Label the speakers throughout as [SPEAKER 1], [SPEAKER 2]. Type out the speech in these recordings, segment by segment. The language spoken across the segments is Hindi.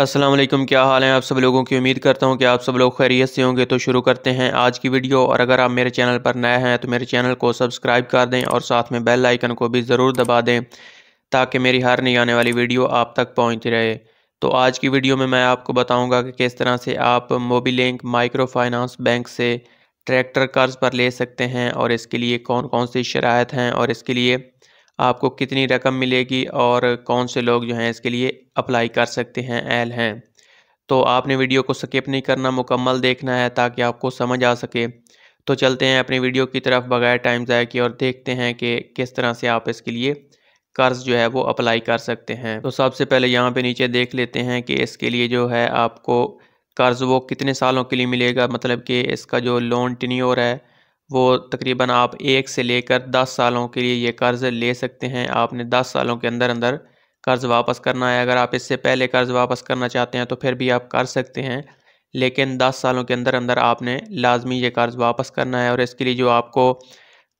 [SPEAKER 1] असलम क्या हाल है आप सब लोगों की उम्मीद करता हूँ कि आप सब लोग खैरियत से होंगे तो शुरू करते हैं आज की वीडियो और अगर आप मेरे चैनल पर नए हैं तो मेरे चैनल को सब्सक्राइब कर दें और साथ में बेल आइकन को भी ज़रूर दबा दें ताकि मेरी हर नई आने वाली वीडियो आप तक पहुँच रहे तो आज की वीडियो में मैं आपको बताऊँगा कि किस तरह से आप मोबीलिंक माइक्रो फाइनेंस बैंक से ट्रैक्टर कर्ज पर ले सकते हैं और इसके लिए कौन कौन सी शरात हैं और इसके लिए आपको कितनी रकम मिलेगी और कौन से लोग जो हैं इसके लिए अप्लाई कर सकते हैं एल हैं तो आपने वीडियो को स्किप नहीं करना मुकम्मल देखना है ताकि आपको समझ आ सके तो चलते हैं अपनी वीडियो की तरफ बगैर टाइम ज़ाय के और देखते हैं कि किस तरह से आप इसके लिए कर्ज जो है वो अप्लाई कर सकते हैं तो सबसे पहले यहाँ पे नीचे देख लेते हैं कि इसके लिए जो है आपको कर्ज़ वो कितने सालों के लिए मिलेगा मतलब कि इसका जो लोन टिन्योर है वो तकरीबन आप एक से लेकर दस सालों के लिए ये कर्ज़ ले सकते हैं आपने दस सालों के अंदर अंदर कर्ज़ वापस करना है अगर आप इससे पहले कर्ज़ वापस करना चाहते हैं तो फिर भी आप कर सकते हैं लेकिन दस सालों के अंदर अंदर आपने लाजमी ये कर्ज़ वापस करना है और इसके लिए जो आपको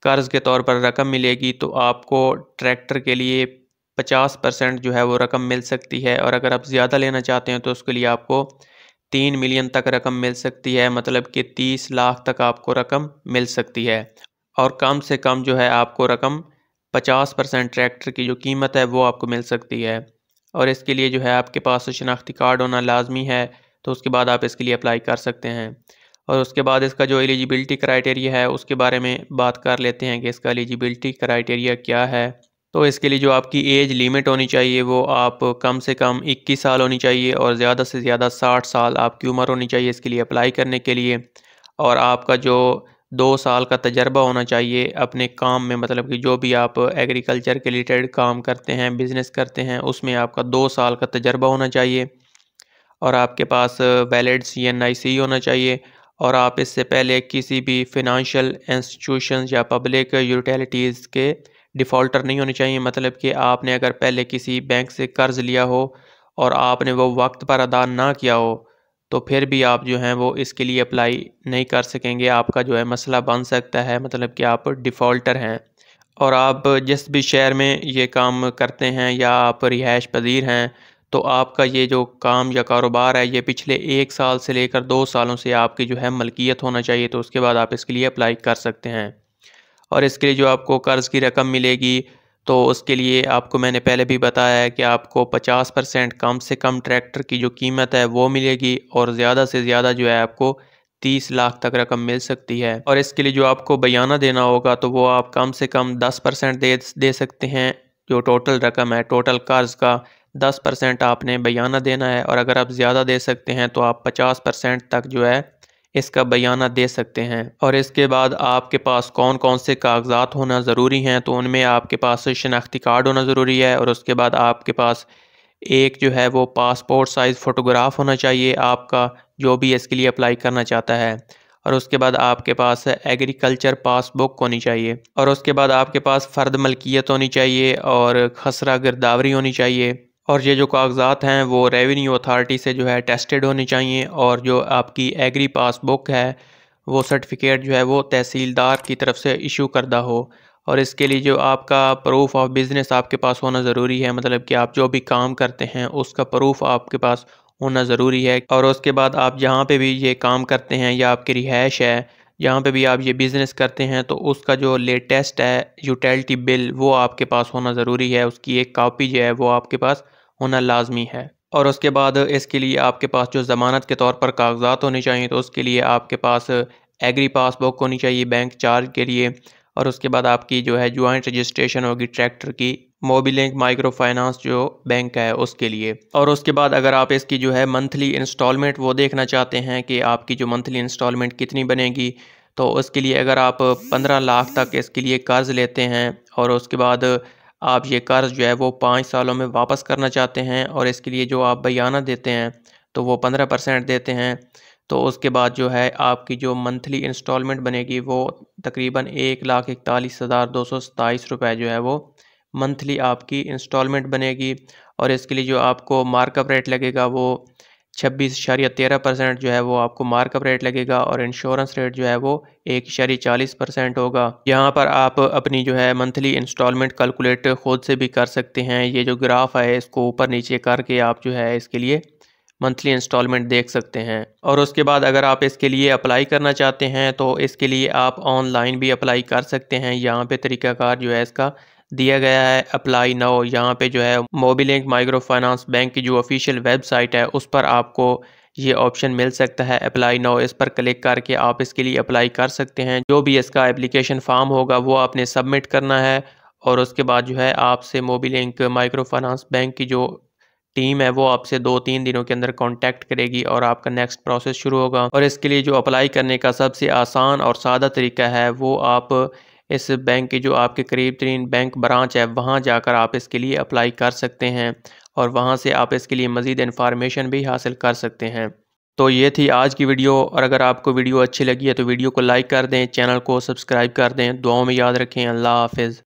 [SPEAKER 1] कर्ज़ के तौर पर रकम मिलेगी तो आपको ट्रैक्टर के लिए पचास परसेंट जो है वो रकम मिल सकती है और अगर आप ज़्यादा लेना चाहते हैं तो उसके लिए आपको तीन मिलियन तक रकम मिल सकती है मतलब कि तीस लाख तक आपको रकम मिल सकती है और कम से कम जो है आपको रकम पचास परसेंट ट्रैक्टर की जो कीमत है वो आपको मिल सकती है और इसके लिए जो है आपके पास शनाख्ती कार्ड होना लाजमी है तो उसके बाद आप इसके लिए अप्लाई कर सकते हैं और उसके बाद इसका जो एलिजिबिलिटी क्राइटेरिया है उसके बारे में बात कर लेते हैं कि इसका एलिजिबिलिटी क्राइटेरिया क्या है तो इसके लिए जो आपकी एज लिमिट होनी चाहिए वो आप कम से कम 21 साल होनी चाहिए और ज़्यादा से ज़्यादा 60 साल आपकी उम्र होनी चाहिए इसके लिए अप्लाई करने के लिए और आपका जो दो साल का तजर्बा होना चाहिए अपने काम में मतलब कि जो भी आप एग्रीकल्चर के रिलेटेड काम करते हैं बिज़नेस करते हैं उसमें आपका दो साल का तजर्बा होना चाहिए और आपके पास वैलिड सी एन आई सी होना चाहिए और आप इससे पहले किसी भी फिनंशियल इंस्टीट्यूशन या पब्लिक यूटिलिटीज़ के डिफ़ॉल्टर नहीं होने चाहिए मतलब कि आपने अगर पहले किसी बैंक से कर्ज़ लिया हो और आपने वो वक्त पर अदा ना किया हो तो फिर भी आप जो हैं वो इसके लिए अप्लाई नहीं कर सकेंगे आपका जो है मसला बन सकता है मतलब कि आप डिफ़ॉल्टर हैं और आप जिस भी शहर में ये काम करते हैं या आप रिहाइश पजीर हैं तो आपका ये जो काम या कारोबार है ये पिछले एक साल से लेकर दो सालों से आपकी जो है मलकियत होना चाहिए तो उसके बाद आप इसके लिए अप्लाई कर सकते हैं और इसके लिए जो आपको कर्ज़ की रकम मिलेगी तो उसके लिए आपको मैंने पहले भी बताया है कि आपको 50 परसेंट कम से कम ट्रैक्टर की जो कीमत है वो मिलेगी और ज़्यादा से ज़्यादा जो है आपको 30 लाख तक रकम मिल सकती है और इसके लिए जो आपको बयाना देना होगा तो वो आप कम से कम 10 परसेंट दे दे सकते हैं जो टोटल रकम है टोटल कर्ज़ का 10 परसेंट आपने बयाना देना है और अगर आप ज़्यादा दे सकते हैं तो आप पचास परसेंट तक जो है इसका बयाना दे सकते हैं और इसके बाद आपके पास कौन कौन से कागजात होना ज़रूरी हैं तो उनमें आपके पास शनाख्ती कार्ड होना ज़रूरी है और उसके बाद आपके पास एक जो है वो पासपोर्ट साइज़ फ़ोटोग्राफ होना चाहिए आपका जो भी इसके लिए अप्लाई करना चाहता है और उसके बाद आपके पास एग्रीकल्चर पासबुक होनी चाहिए और उसके बाद आपके पास फ़र्द मलकियत होनी चाहिए और खसरा गिरदावरी होनी चाहिए और ये जो कागज़ात हैं वो रेवेन्यू अथॉरिटी से जो है टेस्टेड होने चाहिए और जो आपकी एग्री पासबुक है वो सर्टिफिकेट जो है वो तहसीलदार की तरफ से इशू करदा हो और इसके लिए जो आपका प्रूफ ऑफ बिज़नेस आपके पास होना ज़रूरी है मतलब कि आप जो भी काम करते हैं उसका प्रूफ आपके पास होना ज़रूरी है और उसके बाद आप जहाँ पे भी ये काम करते हैं या आपकी रिहाइश है यहाँ पे भी आप ये बिज़नेस करते हैं तो उसका जो लेटेस्ट है यूटिलिटी बिल वो आपके पास होना ज़रूरी है उसकी एक कापी जो है वो आपके पास होना लाजमी है और उसके बाद इसके लिए आपके पास जो ज़मानत के तौर पर कागजात होने चाहिए तो उसके लिए आपके पास एग्री पासबुक होनी चाहिए बैंक चार्ज के लिए और उसके बाद आपकी जो है जॉइंट रजिस्ट्रेशन होगी ट्रैक्टर की मोबिलिंक माइक्रो फाइनेंस जो बैंक है उसके लिए और उसके बाद अगर आप इसकी जो है मंथली इंस्टॉलमेंट वो देखना चाहते हैं कि आपकी जो मंथली इंस्टॉलमेंट कितनी बनेगी तो उसके लिए अगर आप पंद्रह लाख तक इसके लिए कर्ज़ लेते हैं और उसके बाद आप ये कर्ज़ जो है वो पाँच सालों में वापस करना चाहते हैं और इसके लिए जो आप बयाना देते हैं तो वो पंद्रह परसेंट देते हैं तो उसके बाद जो है आपकी जो मंथली इंस्टॉलमेंट बनेगी वो तकरीबन एक लाख इकतालीस हज़ार दो सौ सताईस रुपये जो है वो मंथली आपकी इंस्टॉलमेंट बनेगी और इसके लिए जो आपको मार्कअप रेट लगेगा वो छब्बीस इशारिया तेरह परसेंट जो है वो आपको मार्कअप रेट लगेगा और इंश्योरेंस रेट जो है वो एक इशारी चालीस परसेंट होगा यहाँ पर आप अपनी जो है मंथली इंस्टॉलमेंट कैलकुलेट खुद से भी कर सकते हैं ये जो ग्राफ है इसको ऊपर नीचे करके आप जो है इसके लिए मंथली इंस्टॉलमेंट देख सकते हैं और उसके बाद अगर आप इसके लिए अप्लाई करना चाहते हैं तो इसके लिए आप ऑनलाइन भी अप्लाई कर सकते हैं यहाँ पर तरीक़ाकार जो है इसका दिया गया है अप्लाई नाउ यहाँ पे जो है मोबिलिंक माइक्रो फाइनेंस बैंक की जो ऑफिशियल वेबसाइट है उस पर आपको ये ऑप्शन मिल सकता है अप्लाई नाउ इस पर क्लिक करके आप इसके लिए अप्लाई कर सकते हैं जो भी इसका एप्लीकेशन फॉर्म होगा वो आपने सबमिट करना है और उसके बाद जो है आपसे मोबिलिंक माइक्रो फाइनेंस बैंक की जो टीम है वो आपसे दो तीन दिनों के अंदर कांटेक्ट करेगी और आपका नेक्स्ट प्रोसेस शुरू होगा और इसके लिए जो अप्लाई करने का सबसे आसान और सादा तरीका है वो आप इस बैंक के जो आपके करीब तरीन बैंक ब्रांच है वहाँ जाकर आप इसके लिए अप्लाई कर सकते हैं और वहाँ से आप इसके लिए मज़ीद इन्फॉर्मेशन भी हासिल कर सकते हैं तो ये थी आज की वीडियो और अगर आपको वीडियो अच्छी लगी है तो वीडियो को लाइक कर दें चैनल को सब्सक्राइब कर दें दुआओं में याद रखें अल्लाह हाफिज़